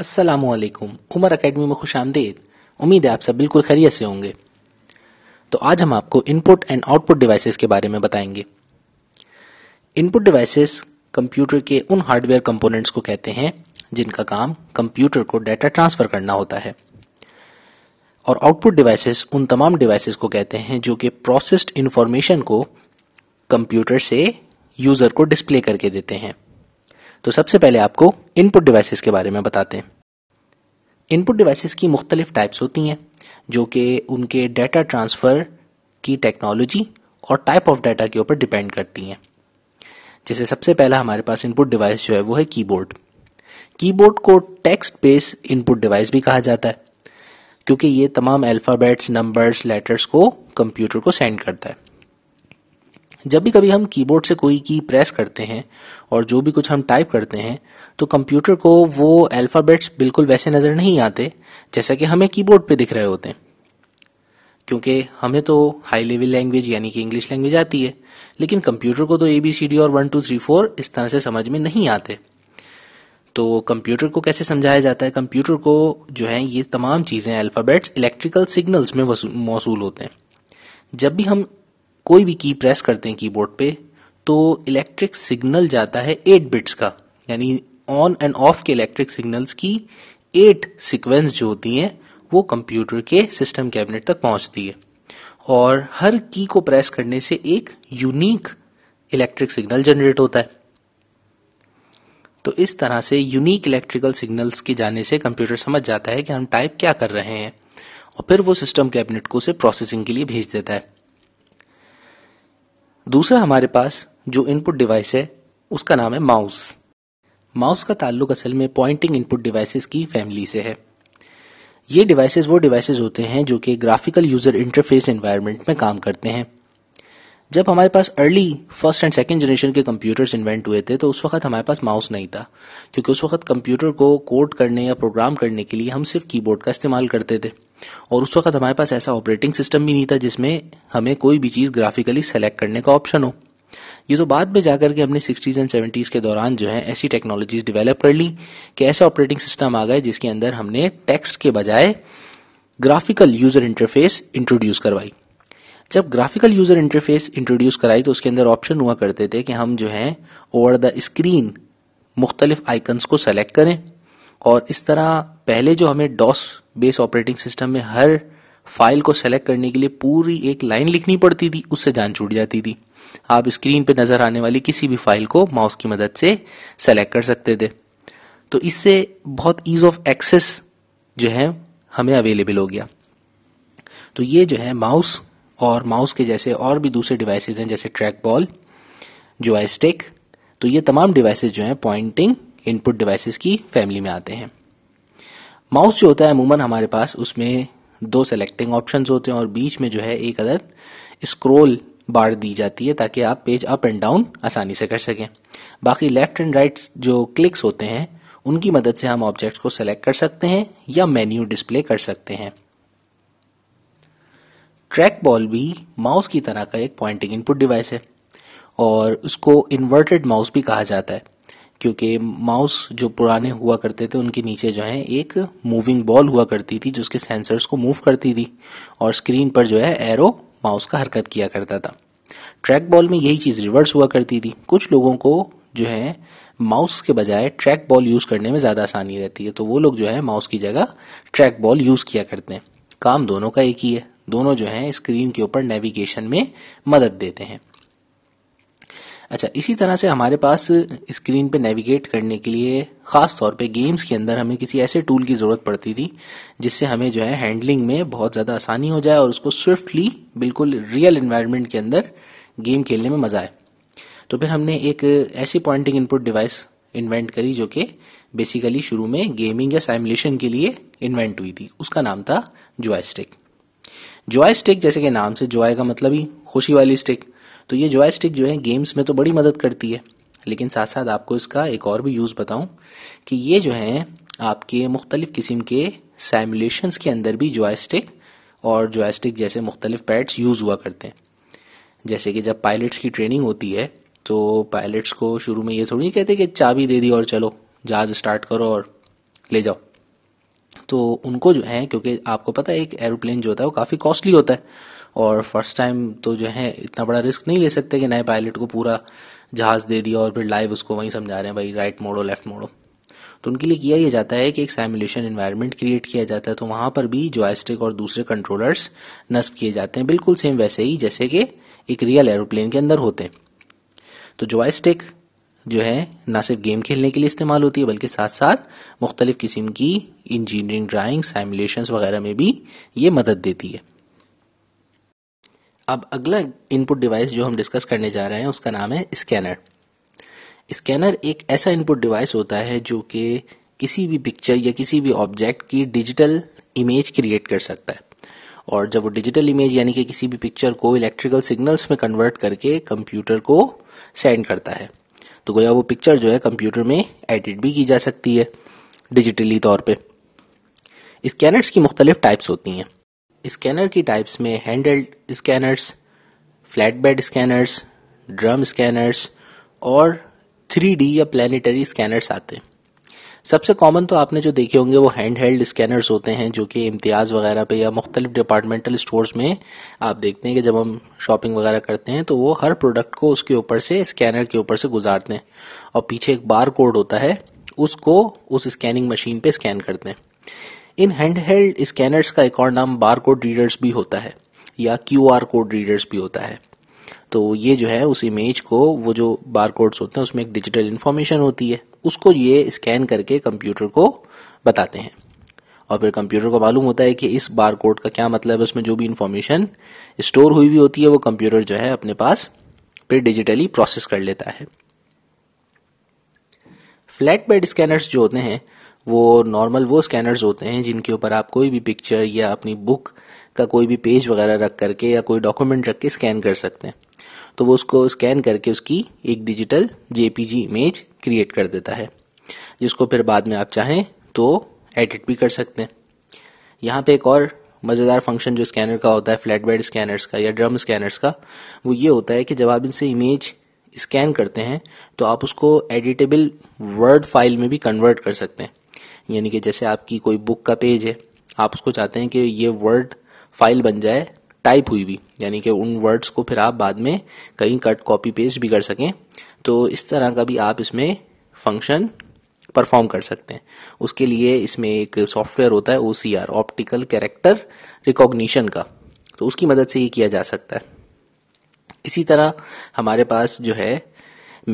अस्सलाम वालेकुम उमर एकेडमी में खुश आमदेद उम्मीद है आप सब बिल्कुल खैरियत से होंगे तो आज हम आपको इनपुट एंड आउटपुट डिवाइसेस के बारे में बताएंगे इनपुट डिवाइसेस कंप्यूटर के उन हार्डवेयर कंपोनेंट्स को कहते हैं जिनका काम कंप्यूटर को डाटा ट्रांसफ़र करना होता है और आउटपुट डिवाइसेस उन तमाम डिवाइसेस को कहते हैं जो कि प्रोसेस्ड इन्फॉर्मेशन को कंप्यूटर से यूज़र को डिस्प्ले करके देते हैं तो सबसे पहले आपको इनपुट डिवाइसेस के बारे में बताते हैं इनपुट डिवाइसेस की मुख्तलिफ टाइप्स होती हैं जो कि उनके डाटा ट्रांसफ़र की टेक्नोलॉजी और टाइप ऑफ डाटा के ऊपर डिपेंड करती हैं जैसे सबसे पहला हमारे पास इनपुट डिवाइस जो है वो है कीबोर्ड कीबोर्ड को टेक्स्ट बेस इनपुट डिवाइस भी कहा जाता है क्योंकि ये तमाम अल्फ़ाबेट्स नंबर्स लेटर्स को कंप्यूटर को सेंड करता है जब भी कभी हम कीबोर्ड से कोई की प्रेस करते हैं और जो भी कुछ हम टाइप करते हैं तो कंप्यूटर को वो अल्फ़ाबेट्स बिल्कुल वैसे नज़र नहीं आते जैसा कि हमें कीबोर्ड पे दिख रहे होते हैं क्योंकि हमें तो हाई लेवल लैंग्वेज यानी कि इंग्लिश लैंग्वेज आती है लेकिन कंप्यूटर को तो ए बी सी डी और वन टू थ्री फोर इस तरह से समझ में नहीं आते तो कंप्यूटर को कैसे समझाया जाता है कंप्यूटर को जो है ये तमाम चीज़ें अल्फ़ाबेट्स इलेक्ट्रिकल सिग्नल्स में मौसू होते हैं जब भी हम कोई भी की प्रेस करते हैं कीबोर्ड पे तो इलेक्ट्रिक सिग्नल जाता है एट बिट्स का यानी ऑन एंड ऑफ के इलेक्ट्रिक सिग्नल्स की एट सिक्वेंस जो होती हैं वो कंप्यूटर के सिस्टम कैबिनेट तक पहुंचती है और हर की को प्रेस करने से एक यूनिक इलेक्ट्रिक सिग्नल जनरेट होता है तो इस तरह से यूनिक इलेक्ट्रिकल सिग्नल्स के जाने से कंप्यूटर समझ जाता है कि हम टाइप क्या कर रहे हैं और फिर वो सिस्टम कैबिनेट को उसे प्रोसेसिंग के लिए भेज देता है दूसरा हमारे पास जो इनपुट डिवाइस है उसका नाम है माउस माउस का ताल्लुक असल में पॉइंटिंग इनपुट डिवाइसेस की फैमिली से है ये डिवाइसेस वो डिवाइसेस होते हैं जो कि ग्राफिकल यूजर इंटरफेस एनवायरनमेंट में काम करते हैं जब हमारे पास early first and second generation के कंप्यूटर्स इन्वेंट हुए थे तो उस वक्त हमारे पास माउस नहीं था क्योंकि उस वक्त कंप्यूटर को कोड करने या प्रोग्राम करने के लिए हम सिर्फ कीबोर्ड का इस्तेमाल करते थे और उस वक्त हमारे पास ऐसा ऑपरेटिंग सिस्टम भी नहीं था जिसमें हमें कोई भी चीज़ ग्राफिकली सेलेक्ट करने का ऑप्शन हो ये तो बाद में जाकर के हमने सिक्सटीज़ एंड सेवेंटीज़ के दौरान जो है ऐसी टेक्नोलॉजीज डेवलप कर ली कि ऐसे ऑपरेटिंग सिस्टम आ गए जिसके अंदर हमने टेक्स्ट के बजाय ग्राफिकल यूज़र इंटरफेस इंट्रोड्यूस करवाई जब ग्राफिकल यूज़र इंटरफेस इंट्रोड्यूस कराई तो उसके अंदर ऑप्शन हुआ करते थे कि हम जो हैं ओवर द स्क्रीन मुख्तलिफ आइकन्स को सेलेक्ट करें और इस तरह पहले जो हमें डॉस बेस ऑपरेटिंग सिस्टम में हर फाइल को सेलेक्ट करने के लिए पूरी एक लाइन लिखनी पड़ती थी उससे जान छूट जाती थी आप स्क्रीन पर नजर आने वाली किसी भी फाइल को माउस की मदद से सेलेक्ट कर सकते थे तो इससे बहुत ईज ऑफ एक्सेस जो है हमें अवेलेबल हो गया तो ये जो है माउस और माउस के जैसे और भी दूसरे डिवाइसेज हैं जैसे ट्रैक बॉल जॉयस्टिक तो ये तमाम डिवाइसेज जो हैं पॉइंटिंग इनपुट डिवाइसेज की फैमिली में आते हैं माउस जो होता है अमूमन हमारे पास उसमें दो सेलेक्टिंग ऑप्शंस होते हैं और बीच में जो है एक अदद स्क्रोल बार दी जाती है ताकि आप पेज अप एंड डाउन आसानी से कर सकें बाकी लेफ्ट एंड राइट जो क्लिक्स होते हैं उनकी मदद से हम ऑब्जेक्ट को सेलेक्ट कर सकते हैं या मेन्यू डिस्प्ले कर सकते हैं ट्रैक बॉल भी माउस की तरह का एक पॉइंटिंग इनपुट डिवाइस है और उसको इन्वर्टेड माउस भी कहा जाता है क्योंकि माउस जो पुराने हुआ करते थे उनके नीचे जो है एक मूविंग बॉल हुआ करती थी जो उसके सेंसर्स को मूव करती थी और स्क्रीन पर जो है एरो माउस का हरकत किया करता था ट्रैक बॉल में यही चीज़ रिवर्स हुआ करती थी कुछ लोगों को जो है माउस के बजाय ट्रैक बॉल यूज़ करने में ज़्यादा आसानी रहती है तो वो लोग जो है माउस की जगह ट्रैक बॉल यूज़ किया करते हैं काम दोनों का एक ही है दोनों जो है स्क्रीन के ऊपर नेविगेशन में मदद देते हैं अच्छा इसी तरह से हमारे पास स्क्रीन पे नेविगेट करने के लिए ख़ास तौर पे गेम्स के अंदर हमें किसी ऐसे टूल की ज़रूरत पड़ती थी जिससे हमें जो है हैंडलिंग में बहुत ज़्यादा आसानी हो जाए और उसको स्विफ्टली बिल्कुल रियल इन्वायरमेंट के अंदर गेम खेलने में मज़ा आए तो फिर हमने एक ऐसी पॉइंटिंग इनपुट डिवाइस इन्वेंट करी जो कि बेसिकली शुरू में गेमिंग या सैमुलेशन के लिए इन्वेंट हुई थी उसका नाम था स्टिक जॉय स्टिक जैसे कि नाम से जॉय का मतलब ही खुशी वाली स्टिक तो ये जॉयस्टिक जो है गेम्स में तो बड़ी मदद करती है लेकिन साथ साथ आपको इसका एक और भी यूज़ बताऊं कि ये जो है आपके मुख्तलिफ़ किस्म के सैमुलेशंस के अंदर भी जॉयस्टिक और जॉयस्टिक जैसे मुख्तलिफ़ पैड्स यूज़ हुआ करते हैं जैसे कि जब पायलट्स की ट्रेनिंग होती है तो पायलट्स को शुरू में ये थोड़ी नहीं कहते कि चाबी दे दी और चलो जहाज़ स्टार्ट करो और ले जाओ तो उनको जो है क्योंकि आपको पता है एक एरोप्लेन जो होता है वो काफ़ी कॉस्टली होता है और फर्स्ट टाइम तो जो है इतना बड़ा रिस्क नहीं ले सकते कि नए पायलट को पूरा जहाज़ दे दिया और फिर लाइव उसको वहीं समझा रहे हैं भाई राइट मोड़ो लेफ्ट मोड़ो तो उनके लिए किया यह जाता है कि एक सैमुलेशन इन्वायरमेंट क्रिएट किया जाता है तो वहाँ पर भी जॉयस्टिक और दूसरे कंट्रोलर्स नस्ब किए जाते हैं बिल्कुल सेम वैसे ही जैसे कि एक रियल एरोप्लेन के अंदर होते हैं तो जॉयस्टिक जो है ना सिर्फ गेम खेलने के लिए इस्तेमाल होती है बल्कि साथ साथ मुख्तलिफ़ किस्म की इंजीनियरिंग ड्राइंग सैमुलेशन वगैरह में भी ये मदद देती है अब अगला इनपुट डिवाइस जो हम डिस्कस करने जा रहे हैं उसका नाम है स्कैनर स्कैनर एक ऐसा इनपुट डिवाइस होता है जो कि किसी भी पिक्चर या किसी भी ऑब्जेक्ट की डिजिटल इमेज क्रिएट कर सकता है और जब वो डिजिटल इमेज यानी कि किसी भी पिक्चर को इलेक्ट्रिकल सिग्नल्स में कन्वर्ट करके कंप्यूटर को सेंड करता है तो गोया वो पिक्चर जो है कंप्यूटर में एडिट भी की जा सकती है डिजिटली तौर पे स्कैनर्स की मुख्तलिफ टाइप्स होती हैं स्कैनर की टाइप्स में handheld scanners flat bed scanners drum scanners और थ्री या प्लानिटरी स्कैनर्स आते हैं सबसे कॉमन तो आपने जो देखे होंगे वो हैंड हेल्ड स्कैनर्स होते हैं जो कि इम्तियाज़ वगैरह पे या मुख्तलिफ डिपार्टमेंटल स्टोर्स में आप देखते हैं कि जब हम शॉपिंग वगैरह करते हैं तो वो हर प्रोडक्ट को उसके ऊपर से स्कैनर के ऊपर से गुजारते हैं और पीछे एक बार कोड होता है उसको उस स्कैनिंग मशीन पर स्कैन करते हैं इन हैंड हेल्ड स्कैनर्स का एक और नाम बार कोड रीडर्स भी होता है या क्यू आर कोड रीडर्स भी होता है तो ये जो है उस इमेज को वो जो बार कोड्स होते हैं उसमें एक डिजिटल इन्फॉर्मेशन होती है उसको ये स्कैन करके कंप्यूटर को बताते हैं और फिर कंप्यूटर को मालूम होता है कि इस बार कोड का क्या मतलब है उसमें जो भी इन्फॉर्मेशन स्टोर हुई हुई होती है वो कंप्यूटर जो है अपने पास फिर डिजिटली प्रोसेस कर लेता है फ्लैट बेड स्कैनर्स जो होते हैं वो नॉर्मल वो स्कैनर्स होते हैं जिनके ऊपर आप कोई भी पिक्चर या अपनी बुक का कोई भी पेज वगैरह रख करके या कोई डॉक्यूमेंट रख के स्कैन कर सकते हैं तो वो उसको स्कैन करके उसकी एक डिजिटल जेपीजी इमेज क्रिएट कर देता है जिसको फिर बाद में आप चाहें तो एडिट भी कर सकते हैं यहाँ पे एक और मज़ेदार फंक्शन जो स्कैनर का होता है फ्लैट बेड स्कैनर्स का या ड्रम स्कैनर्स का वो ये होता है कि जब आप इनसे इमेज स्कैन करते हैं तो आप उसको एडिटेबल वर्ड फाइल में भी कन्वर्ट कर सकते हैं यानी कि जैसे आपकी कोई बुक का पेज है आप उसको चाहते हैं कि ये वर्ड फाइल बन जाए टाइप हुई भी यानी कि उन वर्ड्स को फिर आप बाद में कहीं कट कॉपी पेस्ट भी कर सकें तो इस तरह का भी आप इसमें फंक्शन परफॉर्म कर सकते हैं उसके लिए इसमें एक सॉफ्टवेयर होता है ओ ऑप्टिकल कैरेक्टर रिकॉग्निशन का तो उसकी मदद से ये किया जा सकता है इसी तरह हमारे पास जो है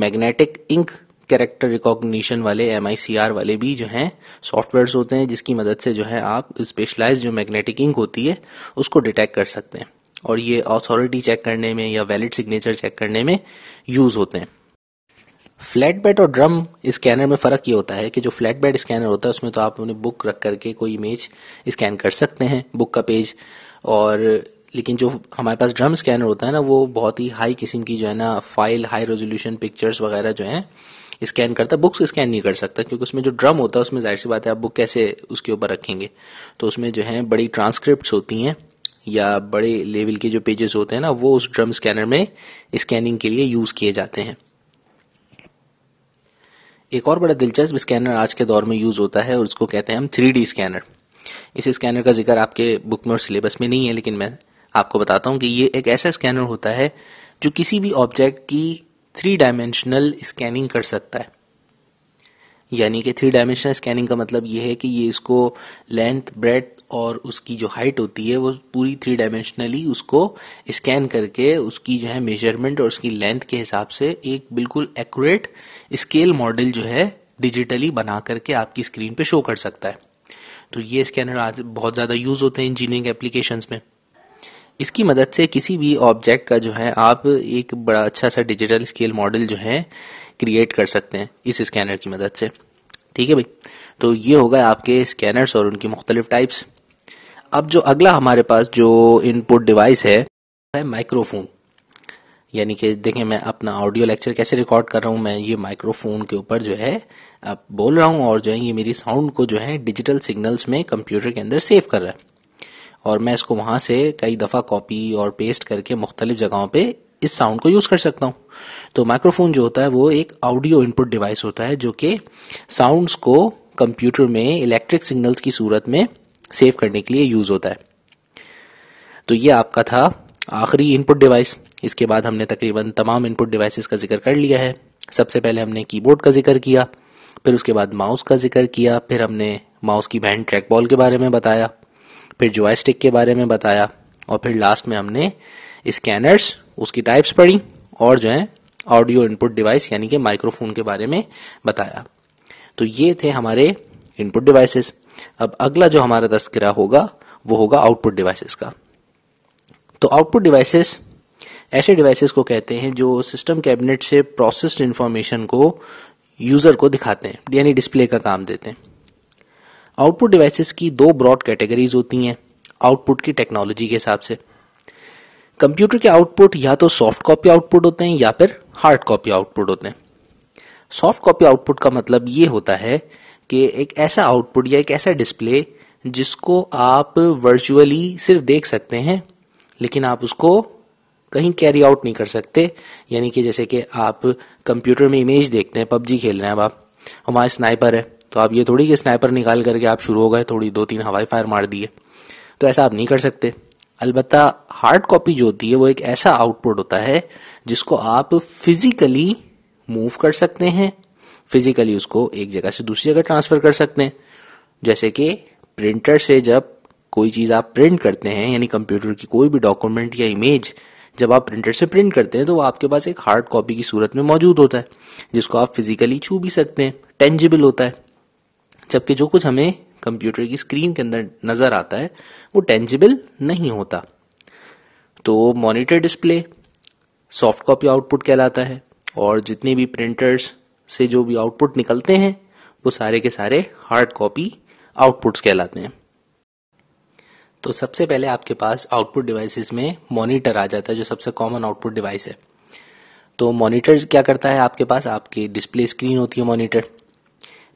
मैग्नेटिक इंक कैरेक्टर रिकॉग्निशन वाले एम वाले भी जो हैं सॉफ्टवेयर्स होते हैं जिसकी मदद से जो है आप स्पेशलाइज जो मैग्नेटिक इंक होती है उसको डिटेक्ट कर सकते हैं और ये अथॉरिटी चेक करने में या वैलिड सिग्नेचर चेक करने में यूज़ होते हैं फ्लैट बेड और ड्रम स्कैनर में फ़र्क ये होता है कि जो फ्लैट बेड स्कैनर होता है उसमें तो आप अपने बुक रख करके कोई इमेज स्कैन कर सकते हैं बुक का पेज और लेकिन जो हमारे पास ड्रम स्कैनर होता है ना वो बहुत ही हाई किस्म की जो है ना फाइल हाई रेजोल्यूशन पिक्चर्स वगैरह जो हैं स्कैन करता है बुक्स स्कैन नहीं कर सकता क्योंकि उसमें जो ड्रम होता है उसमें जाहिर सी बात है आप बुक कैसे उसके ऊपर रखेंगे तो उसमें जो है बड़ी ट्रांसक्रिप्ट होती हैं या बड़े लेवल के जो पेजेस होते हैं ना वो उस ड्रम स्कैनर में स्कैनिंग के लिए यूज़ किए जाते हैं एक और बड़ा दिलचस्प स्कैनर आज के दौर में यूज़ होता है और उसको कहते हैं हम थ्री स्कैनर इस स्कैनर का जिक्र आपके बुक में और सिलेबस में नहीं है लेकिन मैं आपको बताता हूँ कि ये एक ऐसा स्कैनर होता है जो किसी भी ऑब्जेक्ट की थ्री डायमेंशनल स्कैनिंग कर सकता है यानी कि थ्री डायमेंशनल स्कैनिंग का मतलब ये है कि ये इसको लेंथ ब्रेथ और उसकी जो हाइट होती है वो पूरी थ्री डायमेंशनली उसको स्कैन करके उसकी जो है मेजरमेंट और उसकी लेंथ के हिसाब से एक बिल्कुल एक्यूरेट स्केल मॉडल जो है डिजिटली बना करके आपकी स्क्रीन पे शो कर सकता है तो ये स्कैनर आज बहुत ज़्यादा यूज़ होते हैं इंजीनियरिंग एप्लीकेशंस में इसकी मदद से किसी भी ऑब्जेक्ट का जो है आप एक बड़ा अच्छा सा डिजिटल स्केल मॉडल जो है क्रिएट कर सकते हैं इस स्कैनर की मदद से ठीक है भाई तो ये हो गए आपके स्कैनर्स और उनकी मुख्तलिफ टाइप्स अब जो अगला हमारे पास जो इनपुट डिवाइस है है माइक्रोफोन यानी कि देखें मैं अपना ऑडियो लेक्चर कैसे रिकॉर्ड कर रहा हूँ मैं ये माइक्रोफोन के ऊपर जो है अब बोल रहा हूँ और जो है ये मेरी साउंड को जो है डिजिटल सिग्नल्स में कंप्यूटर के अंदर सेव कर रहा है और मैं इसको वहाँ से कई दफ़ा कॉपी और पेस्ट करके मुख्तलिफ जगहों पर इस साउंड को यूज़ कर सकता हूँ तो माइक्रोफोन जो होता है वो एक ऑडियो इनपुट डिवाइस होता है जो कि साउंड्स को कंप्यूटर में इलेक्ट्रिक सिग्नल्स की सूरत में सेव करने के लिए यूज़ होता है तो ये आपका था आखिरी इनपुट डिवाइस इसके बाद हमने तकरीबन तमाम इनपुट डिवाइसेस का जिक्र कर लिया है सबसे पहले हमने कीबोर्ड का जिक्र किया फिर उसके बाद माउस का जिक्र किया फिर हमने माउस की बैंड ट्रैक बॉल के बारे में बताया फिर जॉयस्टिक के बारे में बताया और फिर लास्ट में हमने स्कैनर्स उसकी टाइप्स पढ़ी और जो है ऑडियो इनपुट डिवाइस यानी कि माइक्रोफोन के बारे में बताया तो ये थे हमारे इनपुट डिवाइसेस अब अगला जो हमारा तस्करा होगा वो होगा आउटपुट डिवाइसेस का तो आउटपुट डिवाइसेस ऐसे डिवाइसेस को कहते हैं जो सिस्टम कैबिनेट से प्रोसेस्ड इन्फॉर्मेशन को यूज़र को दिखाते हैं यानी डिस्प्ले का काम देते हैं आउटपुट डिवाइसेस की दो ब्रॉड कैटेगरीज होती हैं आउटपुट की टेक्नोलॉजी के हिसाब से कंप्यूटर के आउटपुट या तो सॉफ्ट कॉपी आउटपुट होते हैं या फिर हार्ड कॉपी आउटपुट होते हैं सॉफ्ट कॉपी आउटपुट का मतलब ये होता है कि एक ऐसा आउटपुट या एक ऐसा डिस्प्ले जिसको आप वर्चुअली सिर्फ देख सकते हैं लेकिन आप उसको कहीं कैरी आउट नहीं कर सकते यानी कि जैसे कि आप कंप्यूटर में इमेज देखते हैं पबजी खेल रहे हैं अब आप हमारे स्नाइपर है तो आप ये थोड़ी कि स्नाइपर निकाल करके आप शुरू हो गए थोड़ी दो तीन हवाई फायर मार दिए तो ऐसा आप नहीं कर सकते अलबत् हार्ड कॉपी जो होती है वो एक ऐसा आउटपुट होता है जिसको आप फिजिकली मूव कर सकते हैं फिजिकली उसको एक जगह से दूसरी जगह ट्रांसफर कर सकते हैं जैसे कि प्रिंटर से जब कोई चीज़ आप प्रिंट करते हैं यानी कंप्यूटर की कोई भी डॉक्यूमेंट या इमेज जब आप प्रिंटर से प्रिंट करते हैं तो वो आपके पास एक हार्ड कॉपी की सूरत में मौजूद होता है जिसको आप फिजिकली छू भी सकते हैं टेंजिबल होता है जबकि जो कुछ हमें कंप्यूटर की स्क्रीन के अंदर नज़र आता है वो टेंजिबल नहीं होता तो monitor display soft copy output कहलाता है और जितने भी प्रिंटर्स से जो भी आउटपुट निकलते हैं वो सारे के सारे हार्ड कॉपी आउटपुट्स कहलाते हैं तो सबसे पहले आपके पास आउटपुट डिवाइसेस में मॉनिटर आ जाता है जो सबसे कॉमन आउटपुट डिवाइस है तो मॉनिटर क्या करता है आपके पास आपकी डिस्प्ले स्क्रीन होती है मॉनिटर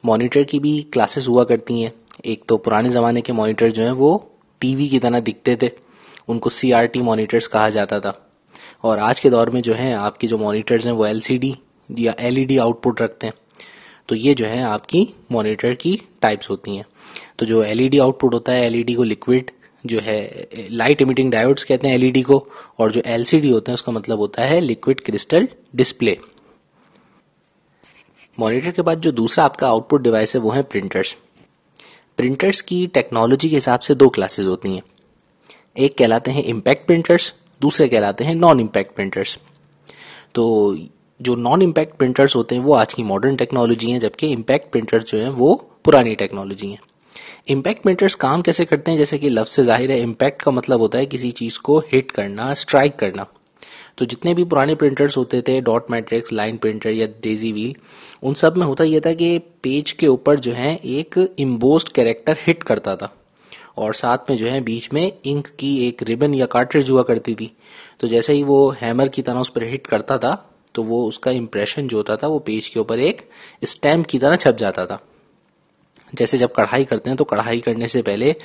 मॉनिटर की भी क्लासेस हुआ करती हैं एक तो पुराने ज़माने के मॉनिटर जो हैं वो टीवी की तरह दिखते थे उनको सी आर टी मोनीटर्स कहा जाता था और आज के दौर में जो है आपके जो मॉनिटर्स हैं वो एल सी डी या एल ई डी आउटपुट रखते हैं तो ये जो है आपकी मॉनिटर की टाइप्स होती हैं तो जो एल ई डी आउटपुट होता है एल ई डी को लिक्विड जो है लाइट इमिटिंग डायोड्स कहते हैं एलईडी e को और जो एलसीडी होते हैं उसका मतलब होता है लिक्विड क्रिस्टल डिस्प्ले मॉनिटर के बाद जो दूसरा आपका आउटपुट डिवाइस है वो है प्रिंटर्स प्रिंटर्स की टेक्नोलॉजी के हिसाब से दो क्लासेज होती हैं एक कहलाते हैं इम्पैक्ट प्रिंटर्स दूसरे कहलाते हैं नॉन इम्पैक्ट प्रिंटर्स तो जो नॉन इम्पैक्ट प्रिंटर्स होते हैं वो आज की मॉडर्न टेक्नोलॉजी हैं जबकि इम्पैक्ट प्रिंटर्स जो हैं वो पुरानी टेक्नोलॉजी हैं इम्पैक्ट प्रिंटर्स काम कैसे करते हैं जैसे कि लफ्ज से जाहिर है इम्पैक्ट का मतलब होता है किसी चीज़ को हिट करना स्ट्राइक करना तो जितने भी पुराने प्रिंटर्स होते थे डॉट मैट्रिक्स लाइन प्रिंटर या डेजी व्हील उन सब में होता यह था कि पेज के ऊपर जो है एक इम्बोस्ड कैरेक्टर हिट करता था और साथ में जो है बीच में इंक की एक रिबन या कार्ट्रिज हुआ करती थी तो जैसे ही वो हैमर की तरह उस पर हिट करता था तो वो उसका इम्प्रेशन जो होता था वो पेज के ऊपर एक स्टैम्प की तरह छप जाता था जैसे जब कढ़ाई करते हैं तो कढ़ाई करने से पहले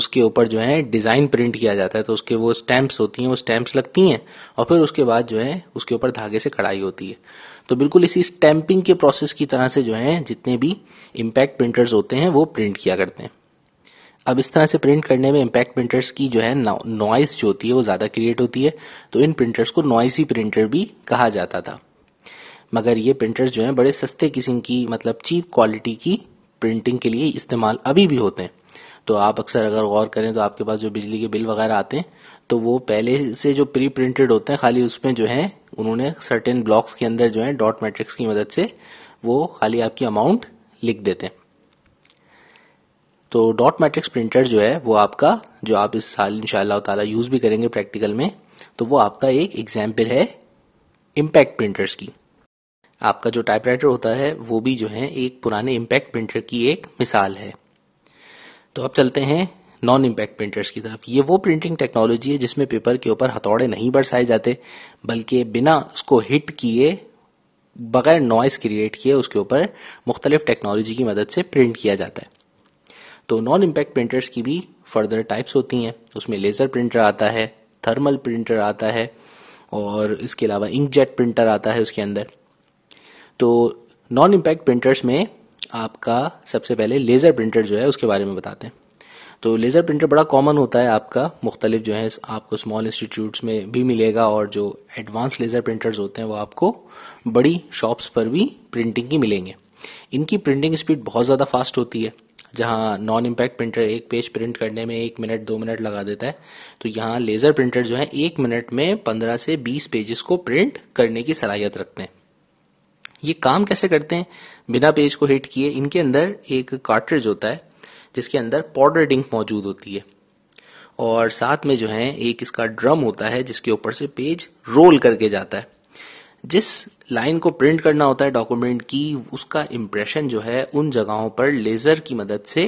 उसके ऊपर जो है डिज़ाइन प्रिंट किया जाता है तो उसके वो स्टैम्प्स होती हैं वो स्टैम्प्स लगती हैं और फिर उसके बाद जो है उसके ऊपर धागे से कढ़ाई होती है तो बिल्कुल इसी स्टैम्पिंग के प्रोसेस की तरह से जो है जितने भी इम्पैक्ट प्रिंटर्स होते हैं वो प्रिंट किया करते हैं अब इस तरह से प्रिंट करने में इम्पैक्ट प्रिंटर्स की जो है नॉइस जो होती है वो ज़्यादा क्रिएट होती है तो इन प्रिंटर्स को नॉइसी प्रिंटर भी कहा जाता था मगर ये प्रिंटर्स जो हैं बड़े सस्ते किस्म की मतलब चीप क्वालिटी की प्रिंटिंग के लिए इस्तेमाल अभी भी होते हैं तो आप अक्सर अगर गौर करें तो आपके पास जो बिजली के बिल वगैरह आते हैं तो वो पहले से जो प्री प्रिंटेड होते हैं खाली उसमें जो है उन्होंने सर्टेन ब्लॉक्स के अंदर जो है डॉट मैट्रिक्स की मदद से वो खाली आपकी अमाउंट लिख देते हैं तो डॉट मैट्रिक्स प्रिंटर जो है वो आपका जो आप इस साल इन ताला यूज़ भी करेंगे प्रैक्टिकल में तो वो आपका एक एग्जाम्पल है इम्पैक्ट प्रिंटर्स की आपका जो टाइपराइटर होता है वो भी जो है एक पुराने इम्पैक्ट प्रिंटर की एक मिसाल है तो अब चलते हैं नॉन इम्पैक्ट प्रिंटर्स की तरफ ये वो प्रिंटिंग टेक्नोलॉजी है जिसमें पेपर के ऊपर हथौड़े नहीं बरसाए जाते बल्कि बिना उसको हिट किए बगैर नॉइस क्रिएट किए उसके ऊपर मुख्तलिफ टेक्नोलॉजी की मदद से प्रिंट किया जाता है तो नॉन इम्पैक्ट प्रिंटर्स की भी फर्दर टाइप्स होती हैं उसमें लेज़र प्रिंटर आता है थर्मल प्रिंटर आता है और इसके अलावा इंकजेट प्रिंटर आता है उसके अंदर तो नॉन इम्पैक्ट प्रिंटर्स में आपका सबसे पहले लेज़र प्रिंटर जो है उसके बारे में बताते हैं तो लेज़र प्रिंटर बड़ा कॉमन होता है आपका मुख्तलिफ जो है आपको स्मॉल इंस्टीट्यूट्स में भी मिलेगा और जो एडवांस लेज़र प्रिंटर्स होते हैं वो आपको बड़ी शॉप्स पर भी प्रिंटिंग की मिलेंगे इनकी प्रिंटिंग स्पीड बहुत ज़्यादा फास्ट होती है जहाँ नॉन इम्पैक्ट प्रिंटर एक पेज प्रिंट करने में एक मिनट दो मिनट लगा देता है तो यहाँ लेज़र प्रिंटर जो है एक मिनट में पंद्रह से बीस पेजेस को प्रिंट करने की सलाहियत रखते हैं ये काम कैसे करते हैं बिना पेज को हिट किए इनके अंदर एक कार्टरेज होता है जिसके अंदर पाउडर डिंक मौजूद होती है और साथ में जो है एक इसका ड्रम होता है जिसके ऊपर से पेज रोल करके जाता है जिस लाइन को प्रिंट करना होता है डॉक्यूमेंट की उसका इम्प्रेशन जो है उन जगहों पर लेज़र की मदद से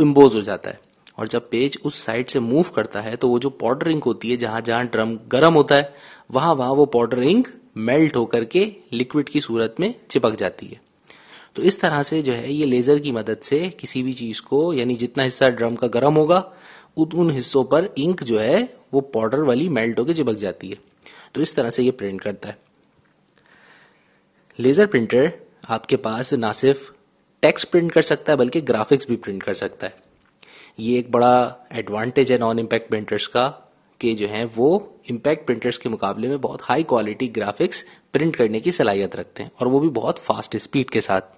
इम्बोज हो जाता है और जब पेज उस साइड से मूव करता है तो वो जो पाउडर इंक होती है जहां जहां ड्रम गर्म होता है वहां वहां वो पाउडर इंक मेल्ट होकर के लिक्विड की सूरत में चिपक जाती है तो इस तरह से जो है ये लेजर की मदद से किसी भी चीज को यानी जितना हिस्सा ड्रम का गर्म होगा उन हिस्सों पर इंक जो है वो पाउडर वाली मेल्ट होकर चिपक जाती है तो इस तरह से ये प्रिंट करता है लेजर प्रिंटर आपके पास ना सिर्फ टेक्स्ट प्रिंट कर सकता है बल्कि ग्राफिक्स भी प्रिंट कर सकता है ये एक बड़ा एडवांटेज है नॉन इम्पैक्ट प्रिंटर्स का के जो हैं वो इम्पैक्ट प्रिंटर्स के मुकाबले में बहुत हाई क्वालिटी ग्राफिक्स प्रिंट करने की सलाहियत रखते हैं और वो भी बहुत फास्ट स्पीड के साथ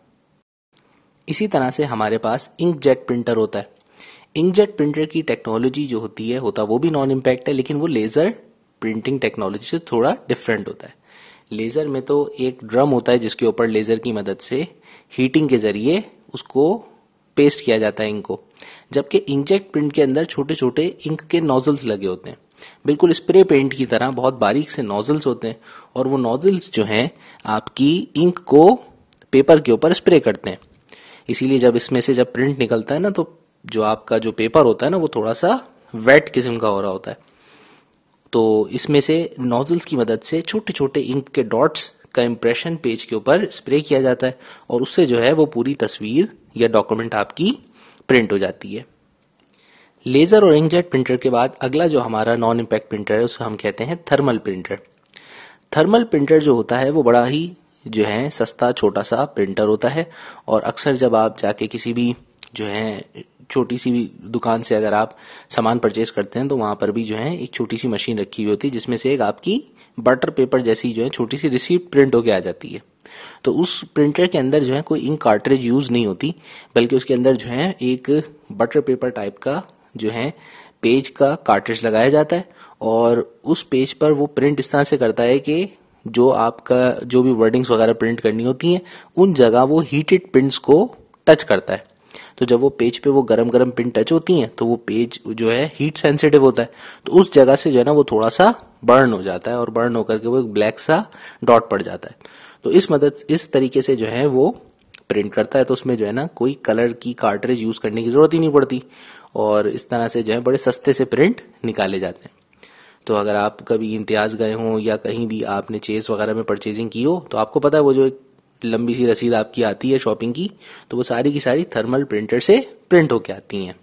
इसी तरह से हमारे पास इंकजेट प्रिंटर होता है इंकजेट प्रिंटर की टेक्नोलॉजी जो होती है होता वो भी नॉन इम्पैक्ट है लेकिन वो लेज़र प्रिंटिंग टेक्नोलॉजी से थोड़ा डिफरेंट होता है लेज़र में तो एक ड्रम होता है जिसके ऊपर लेज़र की मदद से हीटिंग के ज़रिए उसको पेस्ट किया जाता है इंक को जबकि इंकजेट प्रिंट के अंदर छोटे छोटे इंक के नोजल्स लगे होते हैं बिल्कुल स्प्रे पेंट की तरह बहुत बारीक से नोजल्स होते हैं और वो नोजल्स जो हैं आपकी इंक को पेपर के ऊपर स्प्रे करते हैं इसीलिए जब इसमें से जब प्रिंट निकलता है ना तो जो आपका जो पेपर होता है ना वो थोड़ा सा वेट किस्म का हो रहा होता है तो इसमें से नोजल्स की मदद से छोटे छोटे इंक के डॉट्स का इम्प्रेशन पेज के ऊपर स्प्रे किया जाता है और उससे जो है वो पूरी तस्वीर या डॉक्यूमेंट आपकी प्रिंट हो जाती है लेज़र और इंकजेट प्रिंटर के बाद अगला जो हमारा नॉन इम्पैक्ट प्रिंटर है उसको हम कहते हैं थर्मल प्रिंटर थर्मल प्रिंटर जो होता है वो बड़ा ही जो है सस्ता छोटा सा प्रिंटर होता है और अक्सर जब आप जाके किसी भी जो है छोटी सी भी दुकान से अगर आप सामान परचेज करते हैं तो वहाँ पर भी जो है एक छोटी सी मशीन रखी हुई होती है जिसमें से एक आपकी बटर पेपर जैसी जो है छोटी सी रिसीप्ट प्रिंट होकर आ जाती है तो उस प्रिंटर के अंदर जो है कोई इंक कार्टरेज यूज़ नहीं होती बल्कि उसके अंदर जो है एक बटर पेपर टाइप का जो है पेज का कार्टेज लगाया जाता है और उस पेज पर वो प्रिंट इस तरह से करता है कि जो आपका जो भी वर्डिंग्स वगैरह प्रिंट करनी होती हैं उन जगह वो हीटेड प्रिंट्स को टच करता है तो जब वो पेज पे वो गरम गरम प्रिंट टच होती हैं तो वो पेज जो है हीट सेंसिटिव होता है तो उस जगह से जो है ना वो थोड़ा सा बर्न हो जाता है और बर्न होकर के वो एक ब्लैक सा डॉट पड़ जाता है तो इस मदद इस तरीके से जो है वो प्रिंट करता है तो उसमें जो है ना कोई कलर की कार्टरेज यूज़ करने की ज़रूरत ही नहीं पड़ती और इस तरह से जो है बड़े सस्ते से प्रिंट निकाले जाते हैं तो अगर आप कभी इम्तियाज़ गए हों या कहीं भी आपने चेस वगैरह में परचेजिंग की हो तो आपको पता है वो जो एक लंबी सी रसीद आपकी आती है शॉपिंग की तो वो सारी की सारी थर्मल प्रिंटर से प्रिंट होके आती हैं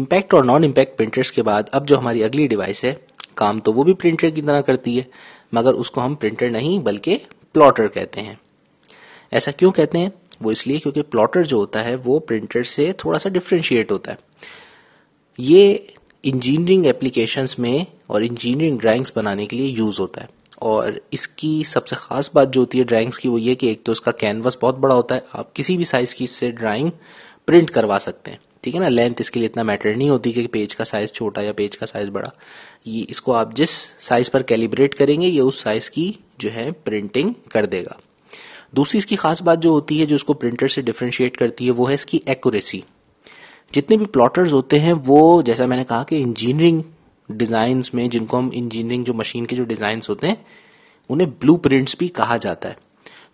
इम्पैक्ट और नॉन इम्पैक्ट प्रिंटर्स के बाद अब जो हमारी अगली डिवाइस है काम तो वो भी प्रिंटर की तरह करती है मगर उसको हम प्रिंटर नहीं बल्कि प्लॉटर कहते हैं ऐसा क्यों कहते हैं वो इसलिए क्योंकि प्लॉटर जो होता है वो प्रिंटर से थोड़ा सा डिफ्रेंशिएट होता है ये इंजीनियरिंग एप्लीकेशंस में और इंजीनियरिंग ड्राइंग्स बनाने के लिए यूज़ होता है और इसकी सबसे ख़ास बात जो होती है ड्राइंग्स की वो ये कि एक तो इसका कैनवस बहुत बड़ा होता है आप किसी भी साइज़ की इससे ड्राइंग प्रिंट करवा सकते हैं ठीक है ना लेंथ इसके लिए इतना मैटर नहीं होती कि पेज का साइज़ छोटा या पेज का साइज़ बड़ा ये इसको आप जिस साइज़ पर कैलिब्रेट करेंगे ये उस साइज़ की जो है प्रिंटिंग कर देगा दूसरी इसकी खास बात जो होती है जो इसको प्रिंटर से डिफ्रेंशिएट करती है वो है इसकी एक्यूरेसी जितने भी प्लॉटर्स होते हैं वो जैसा मैंने कहा कि इंजीनियरिंग डिज़ाइंस में जिनको हम इंजीनियरिंग जो मशीन के जो डिज़ाइंस होते हैं उन्हें ब्लू भी कहा जाता है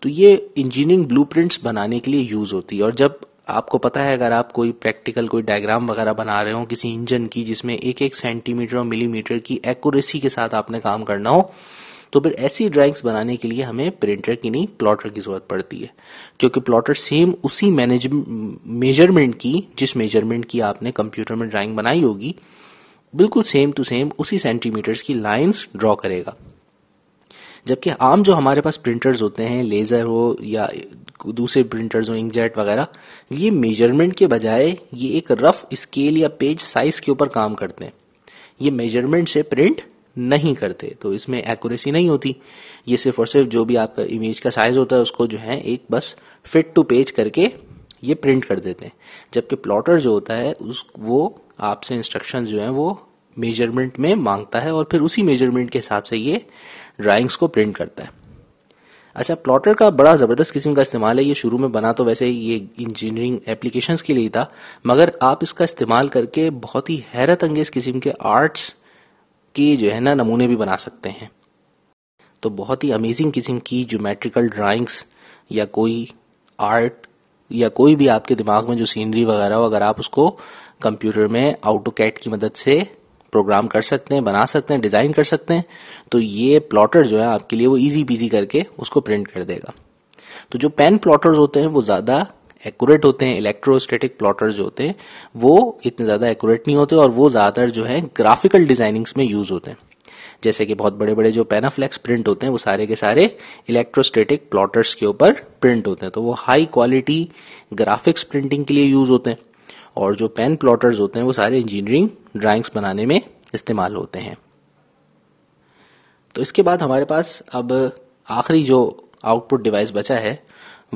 तो ये इंजीनियरिंग ब्लू बनाने के लिए यूज़ होती है और जब आपको पता है अगर आप कोई प्रैक्टिकल कोई डायग्राम वगैरह बना रहे हो किसी इंजन की जिसमें एक एक सेंटीमीटर और मिलीमीटर की एक्यूरेसी के साथ आपने काम करना हो तो फिर ऐसी ड्राइंग्स बनाने के लिए हमें प्रिंटर की नहीं प्लॉटर की ज़रूरत पड़ती है क्योंकि प्लॉटर सेम उसी मैनेज मेजरमेंट की जिस मेजरमेंट की आपने कंप्यूटर में ड्राइंग बनाई होगी बिल्कुल सेम टू सेम उसी सेंटीमीटर्स की लाइंस ड्रॉ करेगा जबकि आम जो हमारे पास प्रिंटर्स होते हैं लेज़र हो या दूसरे प्रिंटर्स हो इंकजेट वगैरह ये मेजरमेंट के बजाय ये एक रफ स्केल या पेज साइज के ऊपर काम करते हैं ये मेजरमेंट से प्रिंट नहीं करते तो इसमें एक्यूरेसी नहीं होती ये सिर्फ और सिर्फ जो भी आपका इमेज का साइज होता है उसको जो है एक बस फिट टू पेज करके ये प्रिंट कर देते हैं जबकि प्लॉटर जो होता है उस वो आपसे इंस्ट्रक्शन जो है वो मेजरमेंट में मांगता है और फिर उसी मेजरमेंट के हिसाब से ये ड्राइंग्स को प्रिंट करता है अच्छा प्लॉटर का बड़ा ज़बरदस्त किस्म का इस्तेमाल है ये शुरू में बना तो वैसे ये इंजीनियरिंग एप्लीकेशंस के लिए था मगर आप इसका इस्तेमाल करके बहुत ही हैरत अंगेज किस्म के आर्ट्स के जो है ना नमूने भी बना सकते हैं तो बहुत ही अमेजिंग किस्म की ज्योमेट्रिकल ड्राइंग्स या कोई आर्ट या कोई भी आपके दिमाग में जो सीनरी वगैरह हो अगर आप उसको कंप्यूटर में आउटो कैट की मदद से प्रोग्राम कर सकते हैं बना सकते हैं डिज़ाइन कर सकते हैं तो ये प्लॉटर जो है आपके लिए वो इजी पीजी करके उसको प्रिंट कर देगा तो जो पेन प्लॉटर्स होते हैं वो ज़्यादा एक्यूरेट होते हैं इलेक्ट्रोस्टेटिक प्लॉटर जो होते हैं वो इतने ज़्यादा एक्यूरेट नहीं होते और वो ज़्यादातर जो है ग्राफिकल डिजाइनिंग्स में यूज़ होते हैं जैसे कि बहुत बड़े बड़े जो पेनाफ्लेक्स प्रिंट होते हैं वो सारे के सारे इलेक्ट्रोस्टेटिक प्लॉटर्स के ऊपर प्रिंट होते हैं तो वो हाई क्वालिटी ग्राफिक्स प्रिंटिंग के लिए यूज़ होते हैं और जो पेन प्लॉटर्स होते हैं वो सारे इंजीनियरिंग ड्राइंग्स बनाने में इस्तेमाल होते हैं तो इसके बाद हमारे पास अब आखिरी जो आउटपुट डिवाइस बचा है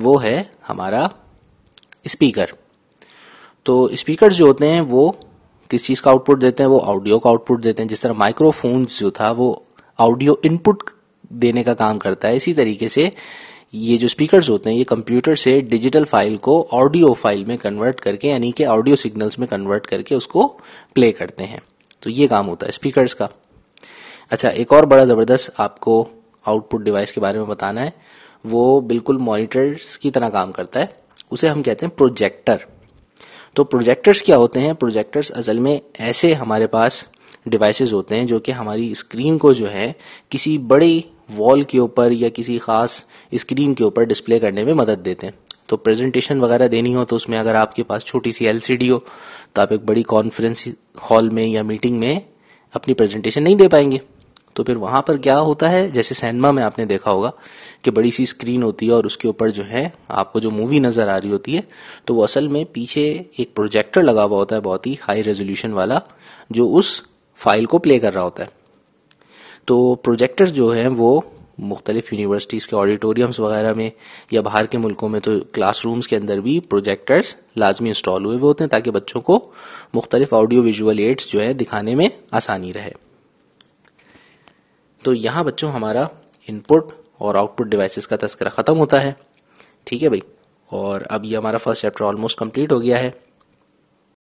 वो है हमारा स्पीकर तो स्पीकर जो होते हैं वो किस चीज़ का आउटपुट देते हैं वो ऑडियो का आउटपुट देते हैं जिस तरह माइक्रोफोन जो था वो ऑडियो इनपुट देने का काम करता है इसी तरीके से ये जो स्पीकर्स होते हैं ये कंप्यूटर से डिजिटल फाइल को ऑडियो फाइल में कन्वर्ट करके यानी कि ऑडियो सिग्नल्स में कन्वर्ट करके उसको प्ले करते हैं तो ये काम होता है स्पीकर्स का अच्छा एक और बड़ा ज़बरदस्त आपको आउटपुट डिवाइस के बारे में बताना है वो बिल्कुल मॉनिटर्स की तरह काम करता है उसे हम कहते हैं प्रोजेक्टर तो प्रोजेक्टर्स क्या होते हैं प्रोजेक्टर्स असल में ऐसे हमारे पास डिवाइसेस होते हैं जो कि हमारी स्क्रीन को जो है किसी बड़े वॉल के ऊपर या किसी ख़ास स्क्रीन के ऊपर डिस्प्ले करने में मदद देते हैं तो प्रेजेंटेशन वगैरह देनी हो तो उसमें अगर आपके पास छोटी सी एलसीडी हो तो आप एक बड़ी कॉन्फ्रेंस हॉल में या मीटिंग में अपनी प्रेजेंटेशन नहीं दे पाएंगे तो फिर वहाँ पर क्या होता है जैसे सैनमा में आपने देखा होगा कि बड़ी सी स्क्रीन होती है और उसके ऊपर जो है आपको जो मूवी नज़र आ रही होती है तो वो असल में पीछे एक प्रोजेक्टर लगा हुआ होता है बहुत ही हाई रेजोल्यूशन वाला जो उस फाइल को प्ले कर रहा होता है तो प्रोजेक्टर जो हैं वो मुख्तलिफ यूनिवर्सिटीज़ के ऑडिटोरियम्स वगैरह में या बाहर के मुल्कों में तो क्लासरूम्स के अंदर भी प्रोजेक्टर्स लाजमी इंस्टॉल हुए हुए होते हैं ताकि बच्चों को मुख्तलिफ ऑडियो विजुअल एड्स जो है दिखाने में आसानी रहे तो यहाँ बच्चों हमारा इनपुट और आउटपुट डिवाइसेस का तस्करा ख़त्म होता है ठीक है भाई और अब ये हमारा फर्स्ट चैप्टर ऑलमोस्ट कंप्लीट हो गया है